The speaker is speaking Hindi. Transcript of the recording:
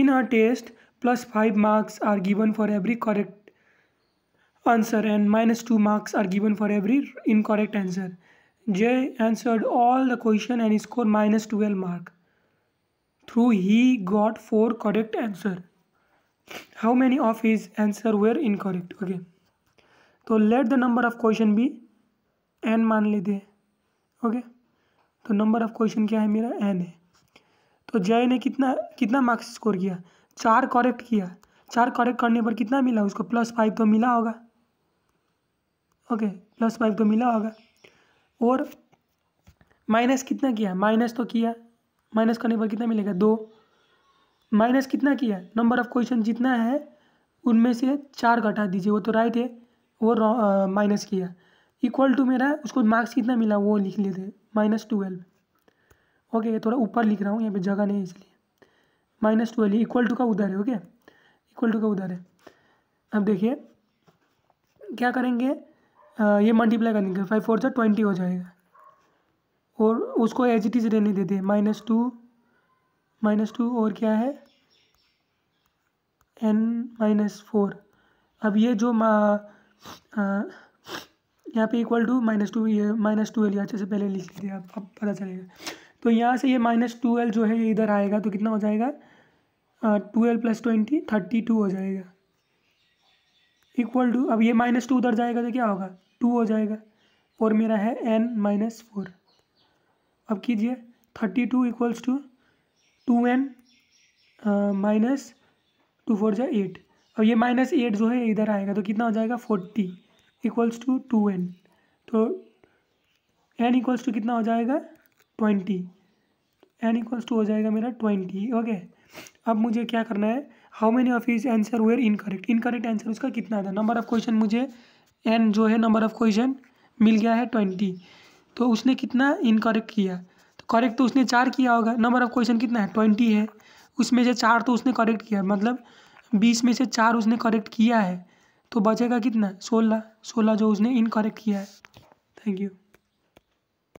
In a test, plus 5 marks are given for every correct answer and minus 2 marks are given for every incorrect answer. Jay answered all the question and scored minus 12 mark. Through he got 4 correct answer. How many of his answer were incorrect? Okay. So let the number of question be n मान लेते हैं Okay. तो नंबर ऑफ क्वेश्चन क्या है मेरा एन है तो जय ने कितना कितना मार्क्स स्कोर किया चार करेक्ट किया चार करेक्ट करने पर कितना मिला उसको प्लस फाइव तो मिला होगा ओके प्लस फाइव तो मिला होगा और माइनस कितना किया माइनस तो किया माइनस करने पर कितना मिलेगा दो माइनस कितना किया नंबर ऑफ क्वेश्चन जितना है उनमें से चार घटा दीजिए वो तो राइट है वो माइनस किया इक्वल टू मेरा उसको मार्क्स कितना मिला वो लिख लेते माइनस ट्वेल्व ओके ये थोड़ा ऊपर लिख रहा हूँ यहाँ पे जगह नहीं है इसलिए माइनस ट्वेल्व इक्वल टू का उधर है ओके इक्वल टू का उधर है अब देखिए क्या करेंगे आ, ये मल्टीप्लाई करेंगे फाइव फोर से ट्वेंटी हो जाएगा और उसको एच टी से रहने देते माइनस टू माइनस टू और क्या है एन माइनस फोर अब ये जो यहाँ पे इक्वल टू माइनस टू ये माइनस टू लिया अच्छे से पहले लिख लीजिए आप अब पता चलेगा तो यहाँ से ये माइनस टू जो है ये इधर आएगा तो कितना हो जाएगा twelve plus twenty thirty two हो जाएगा इक्वल टू अब ये माइनस टू उधर जाएगा तो क्या होगा टू हो जाएगा और मेरा है एन माइनस फोर अब कीजिए thirty two equals to two N minus two four जा एट अब ये माइनस एट जो है इधर आएगा तो कितना हो जाएगा forty equals to two N तो एन इक्वल्स टू कितना हो जाएगा ट्वेंटी एन इक्वल्स टू हो जाएगा मेरा ट्वेंटी ओके अब मुझे क्या करना है how many of is answer were incorrect incorrect answer उसका कितना था नंबर ऑफ क्वेश्चन मुझे एन जो है नंबर ऑफ क्वेश्चन मिल गया है ट्वेंटी तो उसने कितना इनकरेक्ट किया तो करेक्ट तो उसने चार किया होगा नंबर ऑफ क्वेश्चन कितना है ट्वेंटी है उसमें से चार तो उसने करेक्ट किया मतलब बीस में से चार उसने करेक्ट किया है तो बचेगा कितना सोलह सोलह जो उसने इनकरेक्ट किया है थैंक यू